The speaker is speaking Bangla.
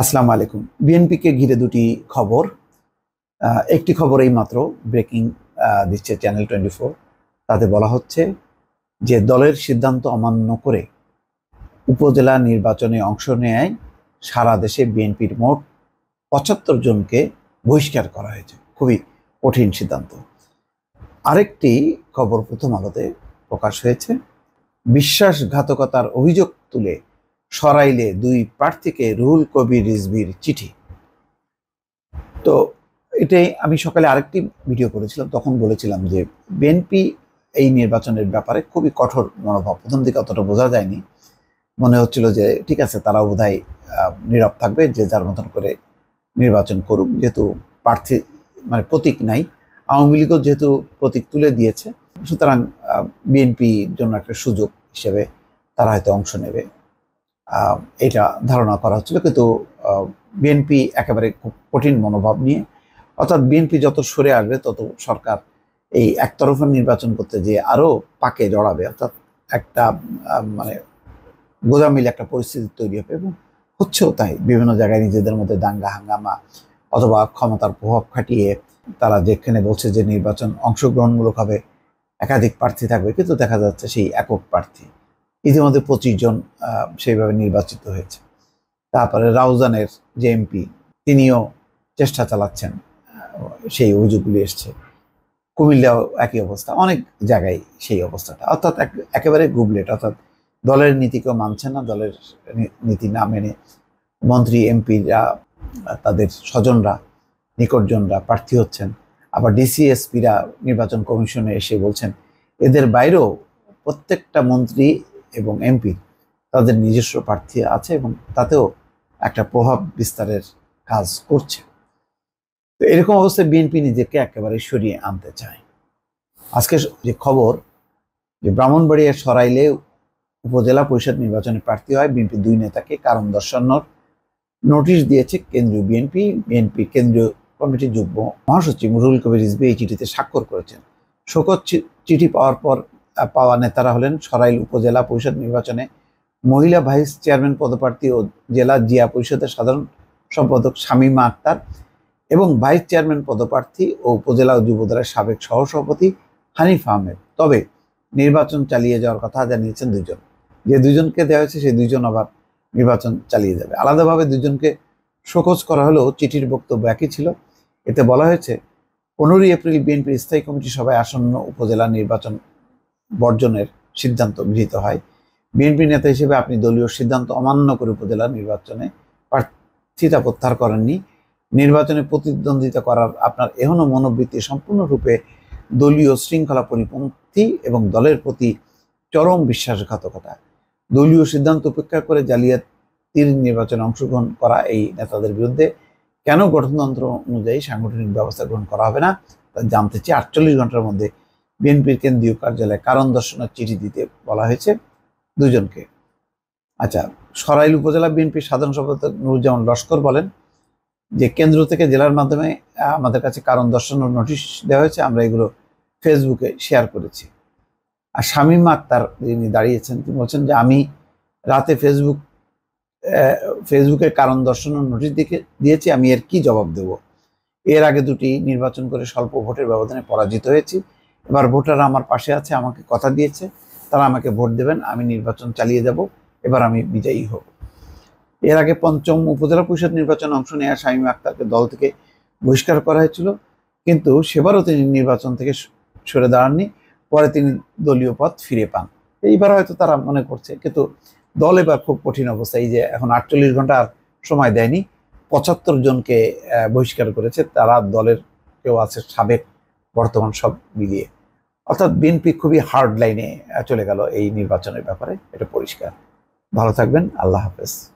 আসসালাম আলাইকুম বিএনপিকে ঘিরে দুটি খবর একটি খবর এই মাত্র ব্রেকিং দিচ্ছে চ্যানেল টোয়েন্টি ফোর তাতে বলা হচ্ছে যে দলের সিদ্ধান্ত অমান্য করে উপজেলা নির্বাচনে অংশ নেয় সারা দেশে বিএনপির মোট পঁচাত্তর জনকে বহিষ্কার করা হয়েছে খুবই কঠিন সিদ্ধান্ত আরেকটি খবর প্রথম আলোতে প্রকাশ হয়েছে বিশ্বাসঘাতকতার অভিযোগ তুলে সরাইলে দুই প্রার্থীকে রুহুল কবির রিজবির চিঠি তো এটাই আমি সকালে আরেকটি ভিডিও করেছিলাম তখন বলেছিলাম যে বিএনপি এই নির্বাচনের ব্যাপারে খুবই কঠোর মনোভাব প্রথম দিকে অতটা বোঝা যায়নি মনে হচ্ছিল যে ঠিক আছে তারা বোধহয় নীরব থাকবে যে যার মতন করে নির্বাচন করুক যেহেতু প্রার্থী মানে প্রতীক নাই আওয়ামী লীগও যেহেতু প্রতীক তুলে দিয়েছে সুতরাং বিএনপির জন্য একটা সুযোগ হিসেবে তারা হয়তো অংশ নেবে এটা ধারণা করা হচ্ছিল কিন্তু বিএনপি একেবারে খুব কঠিন মনোভাব নিয়ে অর্থাৎ বিএনপি যত সরে আসবে তত সরকার এই একতরফা নির্বাচন করতে যেয়ে আরও পাকে জড়াবে অর্থাৎ একটা মানে গোদামিল একটা পরিস্থিতি তৈরি হবে এবং হচ্ছেও তাই বিভিন্ন জায়গায় নিজেদের মধ্যে দাঙ্গা হাঙ্গামা অথবা ক্ষমতার প্রভাব খাটিয়ে তারা যেখানে বলছে যে নির্বাচন অংশগ্রহণমূলক হবে একাধিক প্রার্থী থাকবে কিন্তু দেখা যাচ্ছে সেই একক প্রার্থী ইতিমধ্যে পঁচিশ জন সেইভাবে নির্বাচিত হয়েছে তারপরে রাউজানের যে এমপি তিনিও চেষ্টা চালাচ্ছেন সেই অভিযোগগুলি এসছে কুমিল্লাও একই অবস্থা অনেক জায়গায় সেই অবস্থাটা অর্থাৎ একেবারে গুবলেট অর্থাৎ দলের কেউ মানছে না দলের নীতি না মেনে মন্ত্রী এমপিরা তাদের স্বজনরা নিকটজনরা প্রার্থী হচ্ছেন আবার ডিসিএসপিরা নির্বাচন কমিশনে এসে বলছেন এদের বাইরেও প্রত্যেকটা মন্ত্রী এবং এমপি তাদের নিজস্ব প্রার্থী আছে এবং তাতেও একটা প্রভাব বিস্তারের কাজ করছে তো এরকম অবস্থায় বিএনপি নিজেকে একেবারে সরিয়ে আনতে চায় আজকে যে খবর যে ব্রাহ্মণবাড়িয়া সরাইলে উপজেলা পরিষদ নির্বাচনে প্রার্থী হয় বিএনপি দুই নেতাকে কারণ দর্শানোর নোটিশ দিয়েছে কেন্দ্রীয় বিএনপি বিএনপি কেন্দ্রীয় কমিটির যুগ্ম মহাসচিব রুল কবির রিজবি এই চিঠিতে স্বাক্ষর করেছেন শোকত চিঠি পাওয়ার পর পাওয়া নেতারা হলেন সরাইল উপজেলা পরিষদ নির্বাচনে মহিলা ভাইস চেয়ারম্যান পদপ্রার্থী ও জেলা জিয়া পরিষদের সাধারণ সম্পাদক শামীমা আক্তার এবং ভাইস চেয়ারম্যান পদপ্রার্থী ও উপজেলা যুবদলের সাবেক সহসভাপতি হানিফ আহমেদ তবে নির্বাচন চালিয়ে যাওয়ার কথা জানিয়েছেন দুজন যে দুজনকে দেওয়া হয়েছে সেই দুজন আবার নির্বাচন চালিয়ে যাবে আলাদাভাবে দুজনকে শোকজ করা হলেও চিঠির বক্তব্য একই ছিল এতে বলা হয়েছে পনেরোই এপ্রিল বিএনপির স্থায়ী কমিটি সভায় আসন্ন উপজেলা নির্বাচন বর্জনের সিদ্ধান্ত গৃহীত হয় বিএনপি নেতা হিসেবে আপনি দলীয় সিদ্ধান্ত অমান্য করে উপজেলা নির্বাচনে প্রার্থিতা প্রত্যাহার করেননি নির্বাচনে প্রতিদ্বন্দ্বিতা করার আপনার এখনও মনোবৃত্তি সম্পূর্ণরূপে দলীয় শৃঙ্খলা পরিপন্থী এবং দলের প্রতি চরম বিশ্বাসঘাতকতা দলীয় সিদ্ধান্ত উপেক্ষা করে জালিয়াতির নির্বাচনে অংশগ্রহণ করা এই নেতাদের বিরুদ্ধে কেন গঠনতন্ত্র অনুযায়ী সাংগঠনিক ব্যবস্থা গ্রহণ করা হবে না তা জানতে চেয়ে আটচল্লিশ ঘন্টার মধ্যে বিএনপির কেন্দ্রীয় কার্যালয়ে কারণ দর্শনের চিঠি দিতে বলা হয়েছে দুজনকে আচ্ছা সরাইল উপজেলা বিএনপির সাধারণ সম্পাদক নুরুজ্জামান লস্কর বলেন যে কেন্দ্র থেকে জেলার মাধ্যমে আমাদের কাছে কারণ দর্শনের নোটিশ দেওয়া হয়েছে আমরা এগুলো ফেসবুকে শেয়ার করেছি আর শামীম আক্তার যিনি দাঁড়িয়েছেন তিনি বলছেন যে আমি রাতে ফেসবুক ফেসবুকে কারণ দর্শানোর নোটিশ দিকে দিয়েছি আমি এর কি জবাব দেব এর আগে দুটি নির্বাচন করে স্বল্প ভোটের ব্যবধানে পরাজিত হয়েছি এবার ভোটাররা আমার পাশে আছে আমাকে কথা দিয়েছে তারা আমাকে ভোট দেবেন আমি নির্বাচন চালিয়ে যাব এবার আমি বিজয়ী হব এর আগে পঞ্চম উপজেলা পরিষদ নির্বাচনে অংশ নেওয়া শামীম আক্তারকে দল থেকে বহিষ্কার করা হয়েছিল কিন্তু সেবারও তিনি নির্বাচন থেকে সরে দাঁড়াননি পরে তিনি দলীয় পথ ফিরে পান এইবার হয়তো তারা মনে করছে কিন্তু দল এবার খুব কঠিন অবস্থা এই যে এখন আটচল্লিশ ঘন্টা আর সময় দেয়নি পঁচাত্তর জনকে বহিষ্কার করেছে তারা দলের কেউ আছে সাবেক বর্তমান সব মিলিয়ে অর্থাৎ বিএনপি খুবই হার্ড লাইনে চলে গেল এই নির্বাচনের ব্যাপারে এটা পরিষ্কার ভালো থাকবেন আল্লাহ হাফেজ